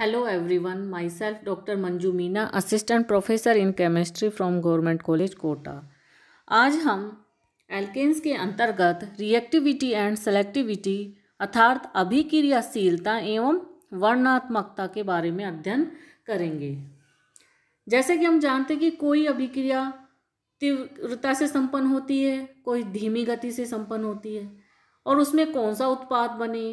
hello everyone myself doctor Manju Meena assistant professor in chemistry from government college Kota आज हम alkanes के अंतर्गत reactivity and selectivity अर्थात अभिक्रियाशीलता एवं वर्णात्मकता के बारे में अध्ययन करेंगे जैसे कि हम जानते हैं कि कोई अभिक्रिया तीव्रता से संपन्न होती है कोई धीमी गति से संपन्न होती है और उसमें कौन सा उत्पाद बने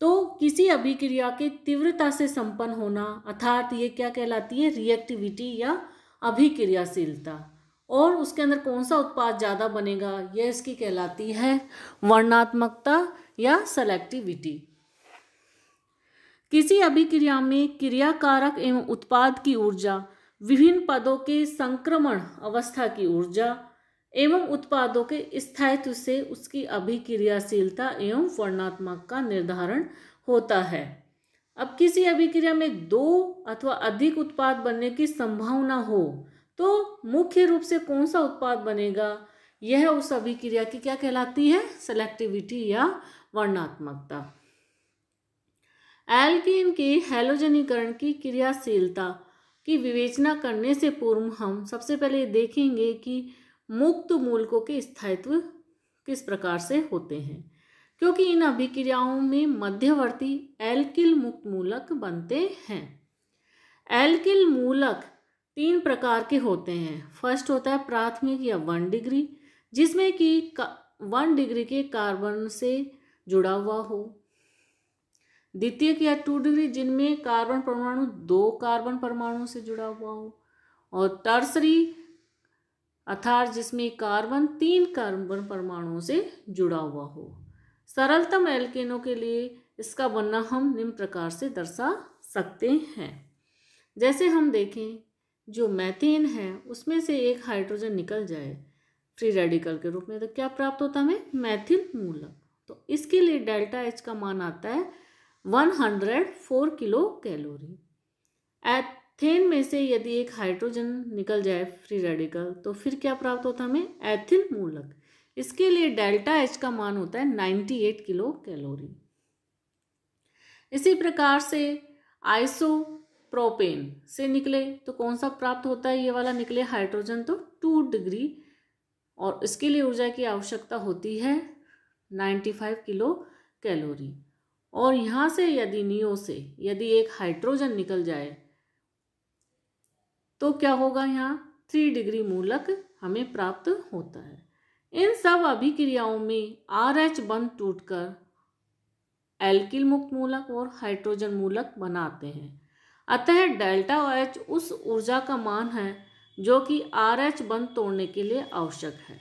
तो किसी अभिक्रिया के तीव्रता से संपन्न होना अर्थात ये क्या कहलाती है रिएक्टिविटी या अभिक्रियाशीलता और उसके अंदर कौन सा उत्पाद ज़्यादा बनेगा यह इसकी कहलाती है वर्णात्मकता या सेलेक्टिविटी किसी अभिक्रिया में क्रियाकारक एवं उत्पाद की ऊर्जा विभिन्न पदों के संक्रमण अवस्था की ऊर्जा एवं उत्पादों के स्थायित्व से उसकी अभिक्रियाशीलता एवं वर्णात्मक का निर्धारण होता है अब किसी अभिक्रिया में दो अथवा अधिक उत्पाद बनने की संभावना हो तो मुख्य रूप से कौन सा उत्पाद बनेगा यह उस अभिक्रिया की क्या कहलाती है सेलेक्टिविटी या वर्णात्मकता एल्किन के हेलोजनीकरण की क्रियाशीलता की विवेचना करने से पूर्व हम सबसे पहले देखेंगे कि मुक्त मूलकों के स्थायित्व किस प्रकार से होते हैं क्योंकि इन अभिक्रियाओं में मध्यवर्ती एल्किल मुक्त मूलक बनते हैं एल्किल मूलक तीन प्रकार के होते हैं फर्स्ट होता है प्राथमिक या वन डिग्री जिसमें कि वन डिग्री के कार्बन से जुड़ा हुआ हो द्वितीय या टू डिग्री जिनमें कार्बन परमाणु दो कार्बन परमाणु से जुड़ा हुआ हो और टर्सरी अर्थात जिसमें कार्बन तीन कार्बन परमाणुओं से जुड़ा हुआ हो सरलतम एल्केनों के लिए इसका बनना हम निम्न प्रकार से दर्शा सकते हैं जैसे हम देखें जो मैथेन है उसमें से एक हाइड्रोजन निकल जाए फ्री रेडिकल के रूप में तो क्या प्राप्त होता है हमें मैथिल मूलक तो इसके लिए डेल्टा एच का मान आता है one hundred four kilocalorie then में से यदि एक हाइड्रोजन निकल जाए फ्री रेडिकल तो फिर क्या प्राप्त होता है हमें एथिल मूलक इसके लिए डेल्टा एच का मान होता है 98 किलो कैलोरी इसी प्रकार से आइसोप्रोपेन से निकले तो कौन सा प्राप्त होता है ये वाला निकले हाइड्रोजन तो टू डिग्री और इसके लिए ऊर्जा की आवश्यकता होती है 95 किलो कैलोरी और यहाँ से यदि नियो से यदि एक हाइड्रोजन निकल जाए तो क्या होगा यहाँ थ्री डिग्री मूलक हमें प्राप्त होता है इन सब अभिक्रियाओं में आर एच टूट टूटकर एल्किल मुक्त मूलक और हाइड्रोजन मूलक बनाते हैं अतः डेल्टा एच उस ऊर्जा का मान है जो कि आर एच बन तोड़ने के लिए आवश्यक है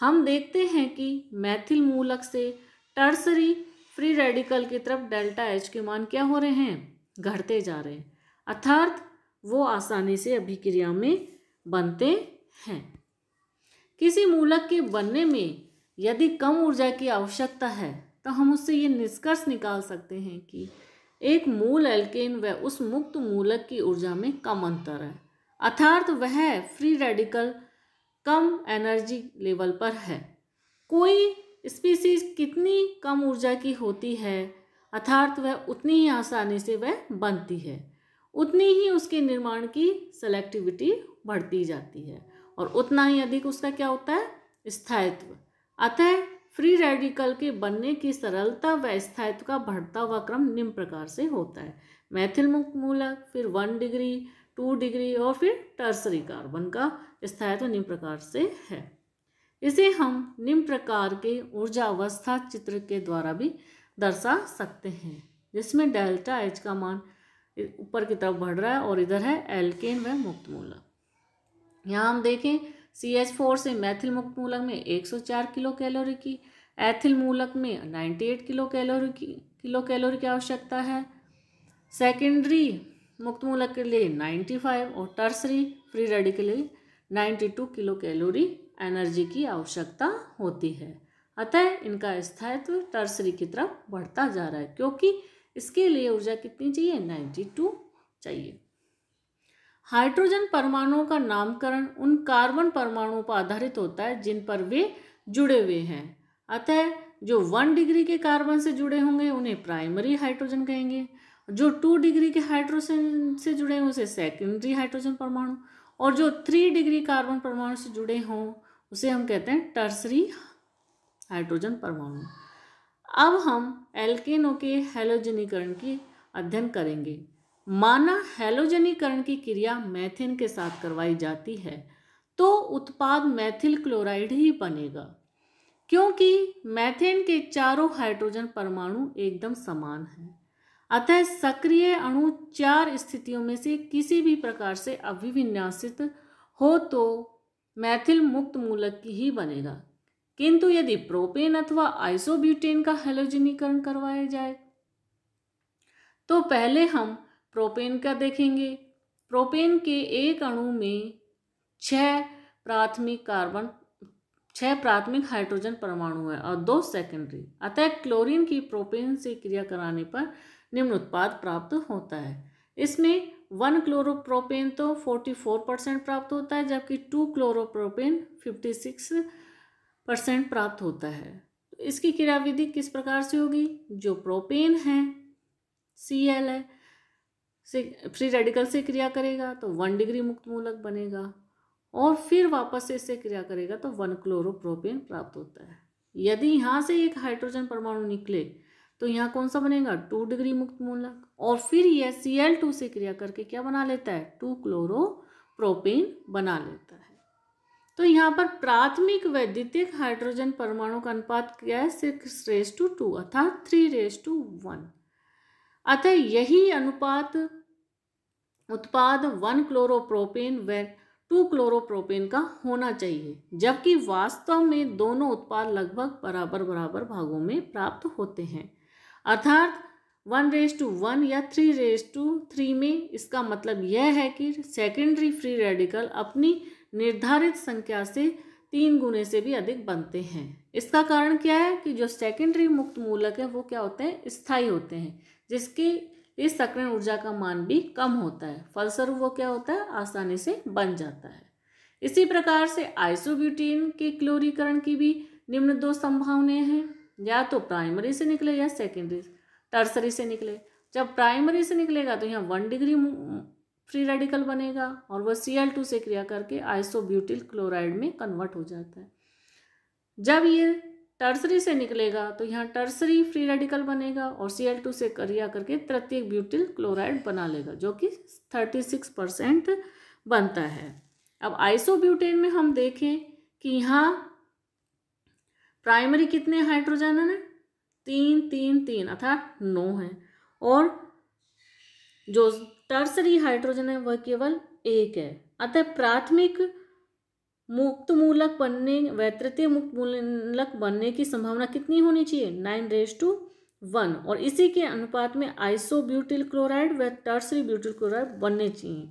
हम देखते हैं कि मैथिल मूलक से टर्सरी फ्री रेडिकल की तरफ डेल्टा एच के मान क्या हो रहे हैं घटते जा रहे हैं अर्थात वो आसानी से अभिक्रिया में बनते हैं किसी मूलक के बनने में यदि कम ऊर्जा की आवश्यकता है तो हम उससे ये निष्कर्ष निकाल सकते हैं कि एक मूल एल्केन व उस मुक्त मूलक की ऊर्जा में कम अंतर है अर्थात वह फ्री रेडिकल कम एनर्जी लेवल पर है कोई स्पीसीज कितनी कम ऊर्जा की होती है अर्थात वह उतनी ही आसानी से वह बनती है उतनी ही उसके निर्माण की सेलेक्टिविटी बढ़ती जाती है और उतना ही अधिक उसका क्या होता है स्थायित्व अतः फ्री रेडिकल के बनने की सरलता व स्थायित्व का बढ़ता हुआ क्रम निम्न प्रकार से होता है मैथिल मूलक फिर वन डिग्री टू डिग्री और फिर टर्सरी कार्बन का स्थायित्व निम्न प्रकार से है इसे हम निम्न प्रकार के ऊर्जा अवस्था चित्र के द्वारा भी दर्शा सकते हैं जिसमें डेल्टा एच का मान ऊपर की तरफ बढ़ रहा है और इधर है एल्केन व मुक्त मूलक यहाँ हम देखें सी एच फोर से मैथिल मुक्त मूलक में एक सौ चार किलो कैलोरी की एथिल मूलक में नाइन्टी एट किलो कैलोरी की किलो कैलोरी की आवश्यकता है सेकेंडरी मुक्त मूलक के लिए नाइन्टी फाइव और टर्सरी फ्री रेडी के लिए ninety two kilocalorie energy की आवश्यकता होती है अतः इनका स्थायित्व टर्सरी की तरफ बढ़ता जा रहा है क्योंकि इसके लिए ऊर्जा कितनी चाहिए नाइन्टी टू चाहिए हाइड्रोजन परमाणुओं का नामकरण उन कार्बन परमाणुओं पर आधारित होता है जिन पर वे जुड़े हुए हैं अतः जो वन डिग्री के कार्बन से जुड़े होंगे उन्हें प्राइमरी हाइड्रोजन कहेंगे जो टू डिग्री के हाइड्रोजन से जुड़े हों उसे सेकेंडरी हाइड्रोजन परमाणु और जो थ्री डिग्री कार्बन परमाणु से जुड़े हों उसे हम कहते हैं टर्सरी हाइड्रोजन परमाणु अब हम एल्केनों के हेलोजनीकरण की अध्ययन करेंगे माना हेलोजनीकरण की क्रिया मैथिन के साथ करवाई जाती है तो उत्पाद मैथिल क्लोराइड ही बनेगा क्योंकि मैथेन के चारों हाइड्रोजन परमाणु एकदम समान हैं अतः सक्रिय अणु चार स्थितियों में से किसी भी प्रकार से अभिविन्यासित हो तो मैथिल मुक्त मूलक की ही बनेगा किंतु यदि प्रोपेन अथवा आइसोब्यूटेन का हेलोजनीकरण करवाया जाए तो पहले हम प्रोपेन का देखेंगे प्रोपेन के एक अणु में छ प्राथमिक कार्बन छह प्राथमिक हाइड्रोजन परमाणु है और दो सेकेंडरी अतः क्लोरीन की प्रोपेन से क्रिया कराने पर निम्न उत्पाद प्राप्त होता है इसमें वन क्लोरोप्रोपेन तो फोर्टी फोर परसेंट प्राप्त होता है जबकि two chloropropane fifty six percent प्राप्त होता है तो इसकी क्रियाविधि किस प्रकार से होगी जो प्रोपेन है सी एल है से फ्री रेडिकल से क्रिया करेगा तो वन डिग्री मुक्त मूलक बनेगा और फिर वापस से इससे क्रिया करेगा तो वन क्लोरोप्रोपेन प्राप्त होता है यदि यहाँ से एक हाइड्रोजन परमाणु निकले तो यहाँ कौन सा बनेगा टू डिग्री मुक्त मूलक और फिर यह सी एल टू से क्रिया करके क्या बना लेता है टू क्लोरो प्रोपेन बना लेता है तो यहाँ पर प्राथमिक व द्वितीयक हाइड्रोजन परमाणु का अनुपात क्या है सिक्स रेस टू टू अर्थात थ्री रेस टू वन अतः यही अनुपात उत्पाद वन क्लोरोप्रोपेन व टू क्लोरोप्रोपेन का होना चाहिए जबकि वास्तव में दोनों उत्पाद लगभग बराबर बराबर भागों में प्राप्त होते हैं अर्थात वन रेस टू वन या थ्री रेस टू थ्री में इसका मतलब यह है कि सेकेंडरी फ्री रेडिकल अपनी निर्धारित संख्या से तीन गुने से भी अधिक बनते हैं इसका कारण क्या है कि जो सेकेंडरी मुक्त मूलक है वो क्या होते हैं स्थाई होते हैं जिसके इस सक्रिय ऊर्जा का मान भी कम होता है फलस्वरूप वो क्या होता है आसानी से बन जाता है इसी प्रकार से आइसोब्यूटीन के क्लोरीकरण की भी निम्न दो संभावनाएं हैं या तो प्राइमरी से निकले या सेकेंडरी टर्सरी से निकले जब प्राइमरी से निकलेगा तो यहाँ वन डिग्री फ्री रेडिकल बनेगा और वह सी एल टू से क्रिया करके आइसोब्यूटिल क्लोराइड में कन्वर्ट हो जाता है जब ये टर्सरी से निकलेगा तो यहाँ टर्सरी फ्री रेडिकल बनेगा और सी एल टू से क्रिया करके तृतीय ब्यूटिल क्लोराइड बना लेगा जो कि थर्टी सिक्स परसेंट बनता है अब आइसोब्यूटेन में हम देखें कि यहाँ प्राइमरी कितने हाइड्रोजन है तीन तीन तीन अर्थात नौ हैं और जो टर्सरी हाइड्रोजन है वह केवल एक है अतः प्राथमिक मुक्त मूलक बनने व तृतीय मुक्त मूलक बनने की संभावना कितनी होनी चाहिए नाइन रेस टू वन और इसी के अनुपात में आइसोब्यूटिल क्लोराइड व टर्सरी ब्यूटिल क्लोराइड बनने चाहिए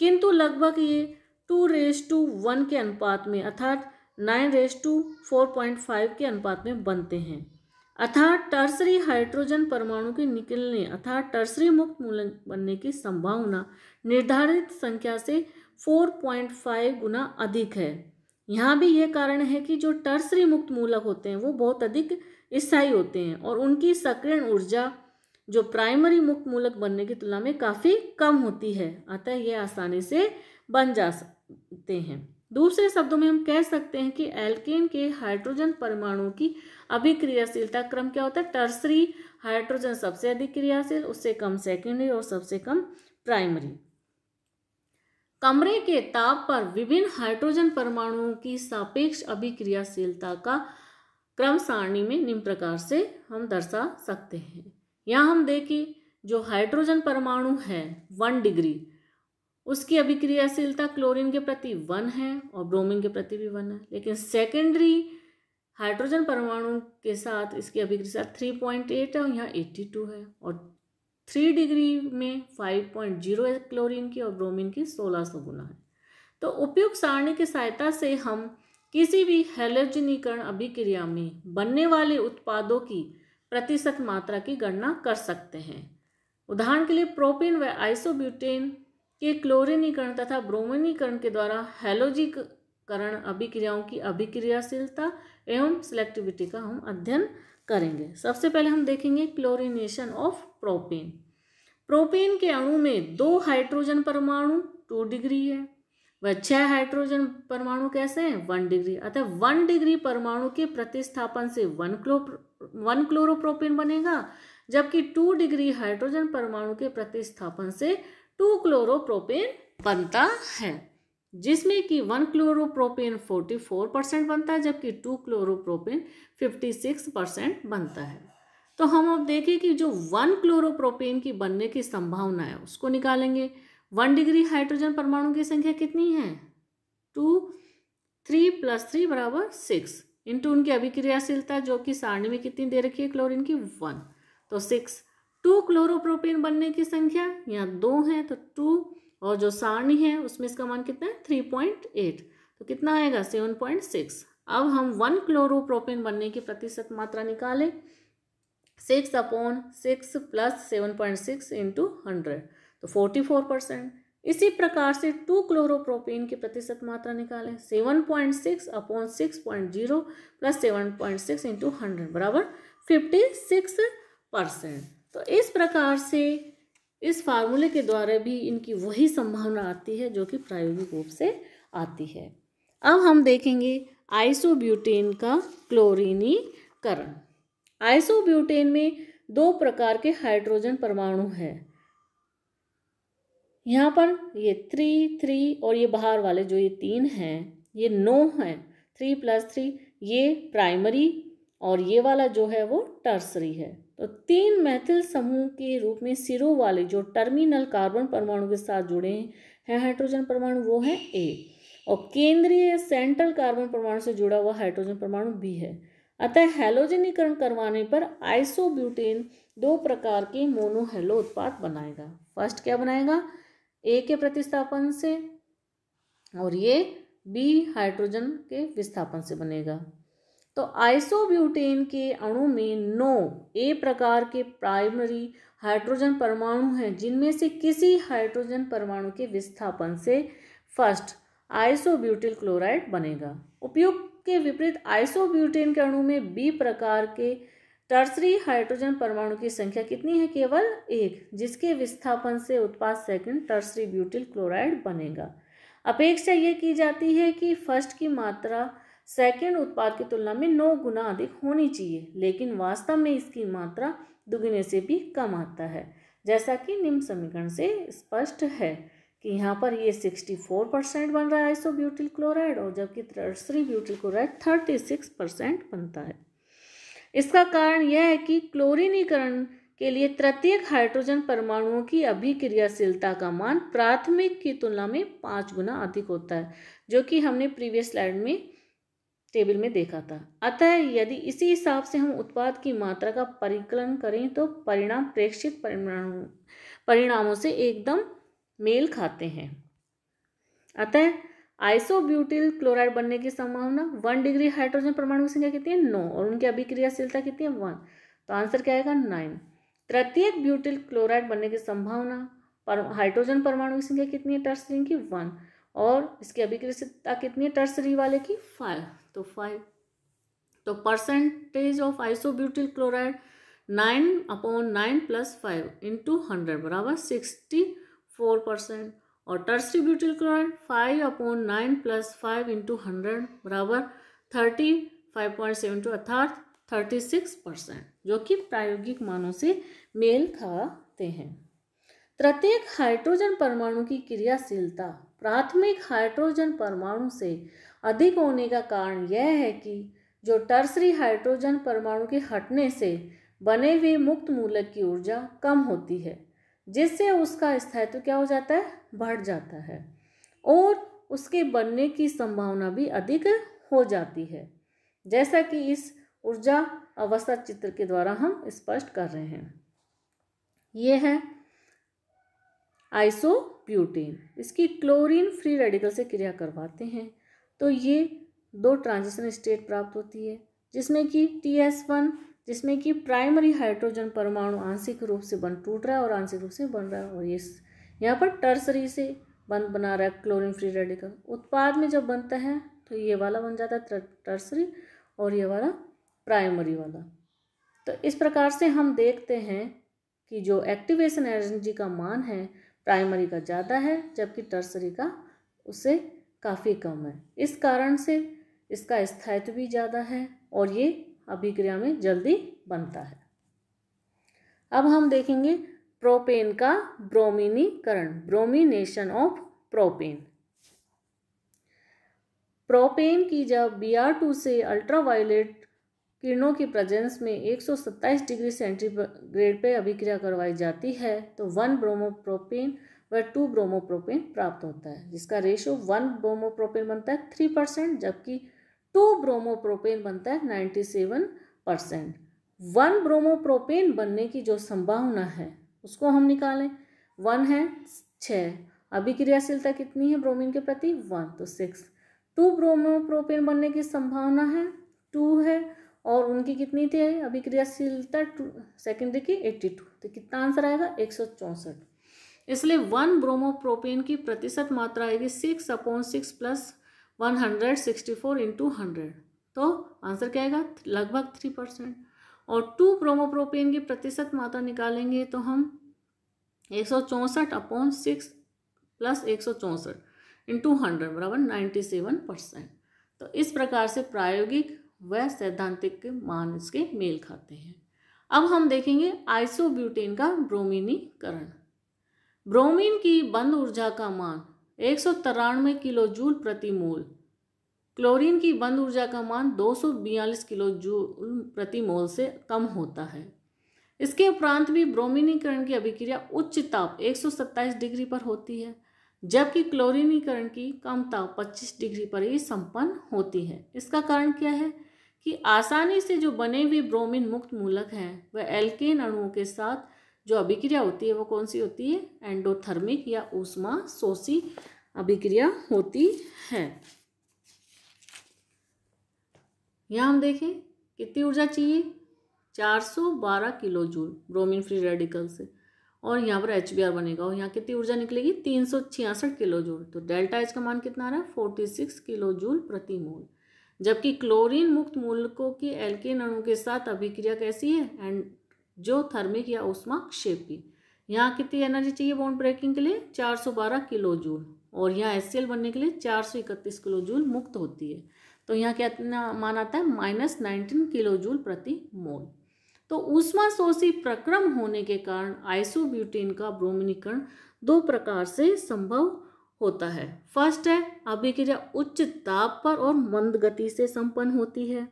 किंतु लगभग ये टू रेस टू वन के अनुपात में अर्थात nine ratio to four point five के अनुपात में बनते हैं अर्थात टर्सरी हाइड्रोजन परमाणु के निकलने अर्थात टर्सरी मुक्त मूलक बनने की संभावना निर्धारित संख्या से 4.5 गुना अधिक है यहाँ भी यह कारण है कि जो टर्सरी मुक्त मूलक होते हैं वो बहुत अधिक स्थायी होते हैं और उनकी सक्रिय ऊर्जा जो प्राइमरी मुक्त मूलक बनने की तुलना में काफ़ी कम होती है अतः ये आसानी से बन जा सकते हैं दूसरे शब्दों में हम कह सकते हैं कि एल्केन के हाइड्रोजन परमाणु की अभिक्रियाशीलता क्रम क्या होता है टर्सरी हाइड्रोजन सबसे अधिक क्रियाशील उससे कम सेकेंडरी और सबसे कम प्राइमरी कमरे के ताप पर विभिन्न हाइड्रोजन परमाणुओं की सापेक्ष अभिक्रियाशीलता का क्रम सारणी में निम्न प्रकार से हम दर्शा सकते हैं यहाँ हम देखें जो हाइड्रोजन परमाणु है वन डिग्री उसकी अभिक्रियाशीलता क्लोरीन के प्रति वन है और ब्रोमीन के प्रति भी वन है लेकिन सेकेंडरी हाइड्रोजन परमाणु के साथ इसकी अभिक्रिया थ्री पॉइंट एट है और यहाँ एट्टी टू है और थ्री डिग्री में फाइव पॉइंट जीरो है क्लोरीन की और ब्रोमीन की सोलह सौ गुना है तो उपयुक्त सारणी की सहायता से हम किसी भी हेलोजनीकरण अभिक्रिया में बनने वाले उत्पादों की प्रतिशत मात्रा की गणना कर सकते हैं उदाहरण के लिए प्रोपीन व आइसोब्यूटेन के क्लोरिनीकरण तथा ब्रोमिनीकरण के द्वारा हेलोजिक करण अभिक्रियाओं की अभिक्रियाशीलता एवं सिलेक्टिविटी का हम अध्ययन करेंगे सबसे पहले हम देखेंगे क्लोरिनेशन ऑफ प्रोपेन प्रोपेन के अणु में दो हाइड्रोजन परमाणु टू डिग्री है वह छह हाइड्रोजन परमाणु कैसे हैं वन डिग्री अतः वन डिग्री परमाणु के प्रतिस्थापन से वन क्लो वन क्लोरोप्रोपेन बनेगा जबकि टू डिग्री हाइड्रोजन परमाणु के प्रतिस्थापन से टू क्लोरोप्रोपेन बनता है जिसमें कि वन क्लोरोप्रोपेन फोर परसेंट बनता है जबकि टू क्लोरोप्रोपेन सिक्स परसेंट बनता है तो हम अब देखें कि जो वन क्लोरोप्रोपेन की बनने की संभावना है उसको निकालेंगे वन डिग्री हाइड्रोजन परमाणु की संख्या कितनी है टू थ्री प्लस थ्री बराबर सिक्स इंटू उनकी अभिक्रियाशीलता जो कि सारणी में कितनी दे रखी है क्लोरीन की वन तो सिक्स टू क्लोरोप्रोपेन बनने की संख्या यहाँ दो है तो टू और जो सारणी है उसमें इसका मान कितना है थ्री पॉइंट एट तो कितना आएगा सेवन पॉइंट सिक्स अब हम वन क्लोरोप्रोपेन बनने की प्रतिशत मात्रा निकालें six upon six plus seven point six into hundred तो फोर्टी फोर परसेंट इसी प्रकार से टू क्लोरोप्रोपेन की प्रतिशत मात्रा निकालें seven point six upon six point zero plus seven point six into hundred बराबर फिफ्टी सिक्स परसेंट तो इस प्रकार से इस फार्मूले के द्वारा भी इनकी वही संभावना आती है जो कि प्रायोगिक रूप से आती है अब हम देखेंगे आइसोब्यूटेन का क्लोरीनीकरण आइसोब्यूटेन में दो प्रकार के हाइड्रोजन परमाणु है यहाँ पर ये थ्री थ्री और ये बाहर वाले जो ये तीन हैं ये नो हैं थ्री प्लस थ्री ये प्राइमरी और ये वाला जो है वो टर्सरी है तो तीन मैथिल समूह के रूप में सिरों वाले जो टर्मिनल कार्बन परमाणु के साथ जुड़े हैं हाइड्रोजन परमाणु वो है ए और केंद्रीय सेंट्रल कार्बन परमाणु से जुड़ा हुआ हाइड्रोजन परमाणु बी है अतः हेलोजनीकरण करवाने पर आइसोब्यूटेन दो प्रकार के मोनोहेलो उत्पाद बनाएगा फर्स्ट क्या बनाएगा ए के प्रतिस्थापन से और ये बी हाइड्रोजन के विस्थापन से बनेगा तो आइसोब्यूटेन के अणु में नौ ए प्रकार के प्राइमरी हाइड्रोजन परमाणु हैं जिनमें से किसी हाइड्रोजन परमाणु के विस्थापन से फर्स्ट आइसोब्यूटिल क्लोराइड बनेगा उपयुक्त के विपरीत आइसोब्यूटेन के अणु में बी प्रकार के टर्सरी हाइड्रोजन परमाणु की संख्या कितनी है केवल एक जिसके विस्थापन से उत्पाद सेकंड टर्सरी ब्यूटिल क्लोराइड बनेगा अपेक्षा ये की जाती है कि फर्स्ट की मात्रा सेकेंड उत्पाद की तुलना में नौ गुना अधिक होनी चाहिए लेकिन वास्तव में इसकी मात्रा दुगने से भी कम आता है जैसा कि निम्न समीकरण से स्पष्ट है कि यहाँ पर ये सिक्सटी फोर परसेंट बन रहा है आइसो ब्यूटिल क्लोराइड और जबकि tertiary butyl chloride thirty six percent बनता है इसका कारण यह है कि क्लोरीनीकरण के लिए तृतीयक हाइड्रोजन परमाणुओं की अभिक्रियाशीलता का मान प्राथमिक की तुलना में पाँच गुना अधिक होता है जो कि हमने प्रीवियस स्लाइड में टेबल में देखा था अतः यदि इसी हिसाब से हम उत्पाद की मात्रा का परिकलन करें तो परिणाम प्रेक्षित परिणामों परिणामों से एकदम मेल खाते हैं अतः आइसोब्यूटिल क्लोराइड बनने की संभावना वन डिग्री हाइड्रोजन परमाणु की संख्या कितनी है नौ और उनकी अभिक्रियाशीलता कितनी है वन तो आंसर क्या आएगा नाइन तृतीयक ब्यूटिल क्लोराइड बनने की संभावना पर हाइड्रोजन परमाणु की संख्या कितनी है टर्सरी की वन और इसकी अभिक्रियाशीलता कितनी है टर्सरी वाले की फाइव तो फाइव तो percentage of isobutyl chloride nine upon nine plus five into hundred बराबर सिक्सटी फोर परसेंट और tertiary butyl chloride five upon nine plus five into hundred बराबर thirty five point seven two अर्थात thirty six percent जो कि प्रायोगिक मानों से mail खाते हैं प्रत्येक हाइड्रोजन परमाणु की क्रियाशीलता प्राथमिक हाइड्रोजन परमाणु से अधिक होने का कारण यह है कि जो टर्सरी हाइड्रोजन परमाणु के हटने से बने हुए मुक्त मूलक की ऊर्जा कम होती है जिससे उसका स्थायित्व क्या हो जाता है बढ़ जाता है और उसके बनने की संभावना भी अधिक हो जाती है जैसा कि इस ऊर्जा अवस्था चित्र के द्वारा हम स्पष्ट कर रहे हैं ये है आइसोप्यूटीन इसकी क्लोरीन फ्री रेडिकल से क्रिया करवाते हैं तो ये दो ट्रांजिशन स्टेट प्राप्त होती है जिसमें कि टी एस वन जिसमें कि प्राइमरी हाइड्रोजन परमाणु आंशिक रूप से बन टूट रहा है और आंशिक रूप से बन रहा है और ये यहाँ पर टर्सरी से बंद बना रहा है क्लोरीन फ्री रेडिकल उत्पाद में जब बनता है तो ये वाला बन जाता है टर्सरी और ये वाला प्राइमरी वाला तो इस प्रकार से हम देखते हैं कि जो एक्टिवेशन एनर्जी का मान है प्राइमरी का ज़्यादा है जबकि टर्सरी का उससे काफ़ी कम है इस कारण से इसका स्थायित्व भी ज़्यादा है और ये अभिक्रिया में जल्दी बनता है अब हम देखेंगे प्रोपेन का ब्रोमिनीकरण ब्रोमिनेशन ऑफ प्रोपेन प्रोपेन की जब बी आर टू से अल्ट्रावायलेट किरणों की प्रेजेंस में 127 डिग्री सेंटीग्रेड पे अभिक्रिया करवाई जाती है तो वन ब्रोमो प्रोपेन पर टू ब्रोमोप्रोपेन प्राप्त होता है जिसका रेशो वन ब्रोमोप्रोपेन बनता है थ्री परसेंट जबकि टू ब्रोमोप्रोपेन बनता है ninety seven percent one bromopropane बनने की जो संभावना है उसको हम निकालें वन है छः अभिक्रियाशीलता कितनी है ब्रोमीन के प्रति वन तो सिक्स टू ब्रोमोप्रोपेन बनने की संभावना है टू है और उनकी कितनी थी अभिक्रियाशीलता टू सेकेंडरी की एट्टी टू तो कितना आंसर आएगा एक सौ चौंसठ इसलिए वन ब्रोमोप्रोपेन की प्रतिशत मात्रा आएगी six upon six plus one hundred sixty four into hundred तो आंसर क्या आएगा लगभग थ्री परसेंट और टू ब्रोमोप्रोपेन की प्रतिशत मात्रा निकालेंगे तो हम एक सौ चौंसठ अपॉन सिक्स प्लस एक सौ चौंसठ इंटू हंड्रेड बराबर नाइन्टी सेवन परसेंट तो इस प्रकार से प्रायोगिक व सैद्धांतिक मान इसके मेल खाते हैं अब हम देखेंगे आइसोब्यूटेन का ब्रोमिनीकरण ब्रोमीन की बंद ऊर्जा का मान एक सौ तिरानवे किलो जूल प्रति मोल क्लोरीन की बंद ऊर्जा का मान दो सौ बयालीस किलो जूल प्रति मोल से कम होता है इसके उपरांत भी ब्रोमिनीकरण की अभिक्रिया उच्च ताप एक सौ सत्ताईस डिग्री पर होती है जबकि क्लोरीनीकरण की कम ताप पच्चीस डिग्री पर ही संपन्न होती है इसका कारण क्या है कि आसानी से जो बने हुए ब्रोमीन मुक्त मूलक हैं वह एल्केन अणुओं के साथ जो अभिक्रिया होती है वो कौन सी होती है एंडोथर्मिक या ऊष्मा शोषी अभिक्रिया होती है यहाँ हम देखें कितनी ऊर्जा चाहिए 412 kilojoule bromine free radical से और यहाँ पर एच बनेगा और यहाँ कितनी ऊर्जा निकलेगी तीन किलो जूल तो डेल्टा एच का मान कितना आ रहा है फोर्टी सिक्स किलो जूल प्रति मोल जबकि क्लोरीन मुक्त मूलकों की एल्किन अणु के साथ अभिक्रिया कैसी है एंड जो थर्मिक या उष्मा क्षेपी यहाँ कितनी एनर्जी चाहिए बॉन्ड ब्रेकिंग के लिए 412 किलो जूल और यहाँ एस बनने के लिए 431 किलो जूल मुक्त होती है तो यहाँ क्या इतना मान आता है माइनस नाइनटीन किलो जूल प्रति मोल तो उष्मा शोषी प्रक्रम होने के कारण आइसोब्यूटेन का ब्रोमिनीकरण दो प्रकार से संभव होता है फर्स्ट है अभिक्रिया उच्च ताप पर और मंद गति से संपन्न होती है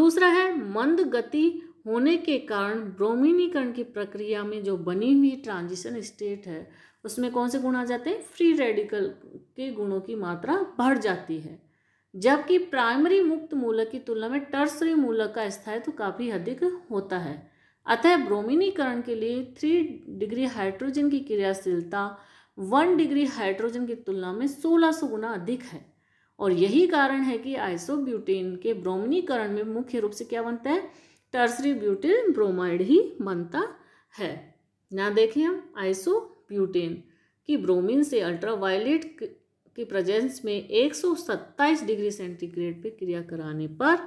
दूसरा है मंद गति होने के कारण ब्रोमिनीकरण की प्रक्रिया में जो बनी हुई ट्रांजिशन स्टेट है उसमें कौन से गुण आ जाते हैं फ्री रेडिकल के गुणों की मात्रा बढ़ जाती है जबकि प्राइमरी मुक्त मूलक की तुलना में टर्सरी मूलक का स्थायित्व तो काफ़ी अधिक होता है अतः ब्रोमिनीकरण के लिए थ्री डिग्री हाइड्रोजन की क्रियाशीलता वन डिग्री हाइड्रोजन की तुलना में सोलह सौ गुना अधिक है और यही कारण है कि आइसोब्यूटेन के ब्रोमिनीकरण में मुख्य रूप से क्या बनता है टर्सरी ब्यूटिल ब्रोमाइड ही बनता है यहाँ देखें हम आइसो ब्यूटेन की ब्रोमीन से अल्ट्रावायलेट की प्रेजेंस में 127 डिग्री सेंटीग्रेड पर क्रिया कराने पर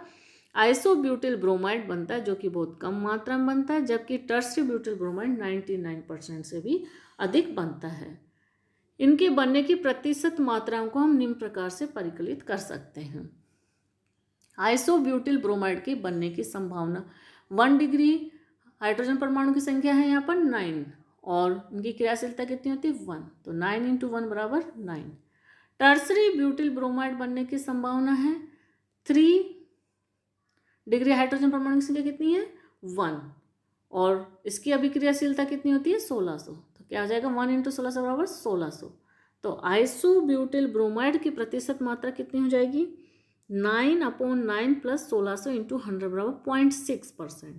आइसोब्यूटिल ब्रोमाइड बनता है जो कि बहुत कम मात्रा में बनता है जबकि टर्सरी ब्यूटिल ब्रोमाइड 99 परसेंट से भी अधिक बनता है इनके बनने की प्रतिशत मात्राओं को हम निम्न प्रकार से परिकलित कर सकते हैं आइसोब्यूटिल ब्रोमाइड के बनने की संभावना वन डिग्री हाइड्रोजन परमाणु की संख्या है यहाँ पर नाइन और उनकी क्रियाशीलता कितनी होती है वन तो नाइन इंटू वन बराबर नाइन टर्सरी ब्यूटिल ब्रोमाइड बनने की संभावना है थ्री डिग्री हाइड्रोजन परमाणु की संख्या कितनी है वन और इसकी अभिक्रियाशीलता कितनी होती है सोलह सौ तो क्या हो जाएगा वन इंटू सोलह सौ बराबर सोलह सौ तो आइसोब्यूटिल ब्रोमाइड की प्रतिशत मात्रा कितनी हो जाएगी नाइन अपॉन नाइन प्लस सोलह सौ इंटू हंड्रेड बराबर पॉइंट सिक्स परसेंट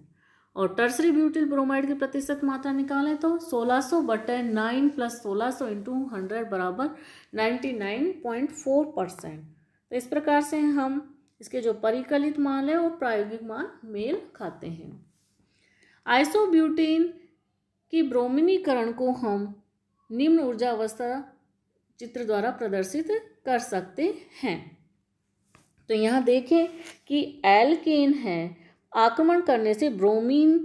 और टर्सरी ब्यूटिल ब्रोमाइड की प्रतिशत मात्रा निकालें तो सोलह सौ बटे नाइन प्लस सोलह सौ इंटू हंड्रेड बराबर ninety nine point four percent तो इस प्रकार से हम इसके जो परिकलित माल है वो प्रायोगिक माल मेल खाते हैं आइसोब्यूटीन की ब्रोमिनीकरण को हम निम्न ऊर्जा अवस्था चित्र द्वारा प्रदर्शित कर सकते हैं तो यहाँ देखें कि एलकेन है आक्रमण करने से ब्रोमीन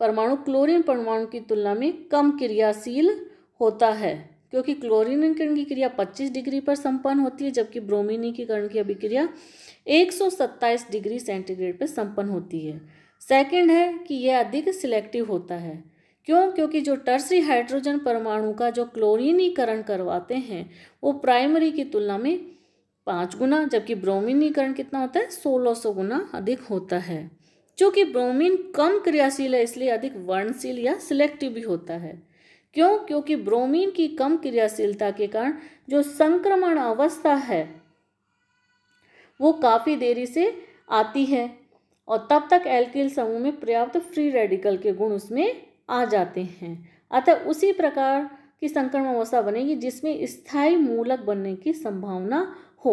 परमाणु क्लोरीन परमाणु की तुलना में कम क्रियाशील होता है क्योंकि क्लोरिनकरण की क्रिया 25 डिग्री पर संपन्न होती है जबकि ब्रोमीनीकरण की अभिक्रिया 127 डिग्री सेंटीग्रेड पर संपन्न होती है सेकंड है कि यह अधिक सिलेक्टिव होता है क्यों क्योंकि जो टर्सरी हाइड्रोजन परमाणु का जो क्लोरीनीकरण करवाते हैं वो प्राइमरी की तुलना में पाँच गुना जबकि ब्रोमिनीकरण कितना होता है सोलह सौ गुना अधिक होता है क्योंकि ब्रोमीन कम क्रियाशील है इसलिए अधिक वर्णशील या सिलेक्टिव भी होता है क्यों क्योंकि ब्रोमीन की कम क्रियाशीलता के कारण जो संक्रमण अवस्था है वो काफ़ी देरी से आती है और तब तक एल्किल समूह में पर्याप्त फ्री रेडिकल के गुण उसमें आ जाते हैं अतः उसी प्रकार की संक्रमण अवस्था बनेगी जिसमें स्थायी मूलक बनने की संभावना हो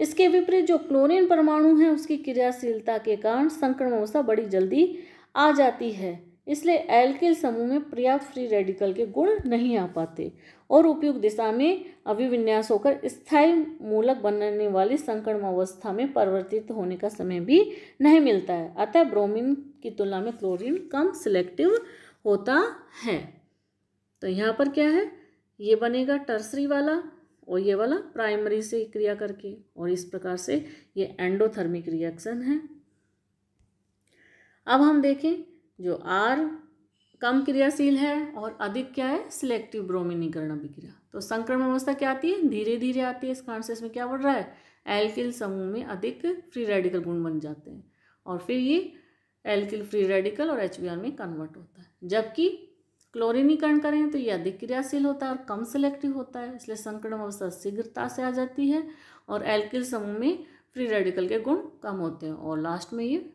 इसके विपरीत जो क्लोरीन परमाणु है उसकी क्रियाशीलता के कारण संक्रमण अवस्था बड़ी जल्दी आ जाती है इसलिए एल्किल समूह में पर्याप्त फ्री रेडिकल के गुण नहीं आ पाते और उपयुक्त दिशा में अभिविन्यास होकर स्थायी मूलक बनने वाली संकर्ण अवस्था में परिवर्तित होने का समय भी नहीं मिलता है अतः ब्रोमीन की तुलना में क्लोरीन कम सिलेक्टिव होता है तो यहाँ पर क्या है ये बनेगा टर्सरी वाला और ये वाला प्राइमरी से क्रिया करके और इस प्रकार से ये एंडोथर्मिक रिएक्शन है अब हम देखें जो आर कम क्रियाशील है और अधिक क्या है सिलेक्टिव ब्रोमिनीकरण अभिक्रिया तो संक्रमण अवस्था क्या आती है धीरे धीरे आती है इस कारण से इसमें क्या बढ़ रहा है एल्किल समूह में अधिक फ्री रेडिकल गुण बन जाते हैं और फिर ये एल्किल फ्री रेडिकल और एच में कन्वर्ट होता है जबकि क्लोरीनीकरण करें तो यह अधिक क्रियाशील होता है और कम सेलेक्टिव होता है इसलिए संक्रमण अवस्था शीघ्रता से आ जाती है और एल्किल समूह में फ्री रेडिकल के गुण कम होते हैं और लास्ट में ये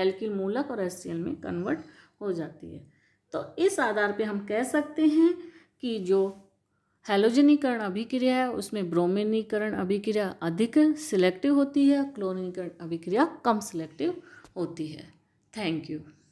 एल्किल मूलक और एस में कन्वर्ट हो जाती है तो इस आधार पे हम कह सकते हैं कि जो हेलोजनीकरण अभिक्रिया है उसमें ब्रोमिनीकरण अभिक्रिया अधिक सिलेक्टिव होती है क्लोरीनीकरण अभिक्रिया कम सिलेक्टिव होती है थैंक यू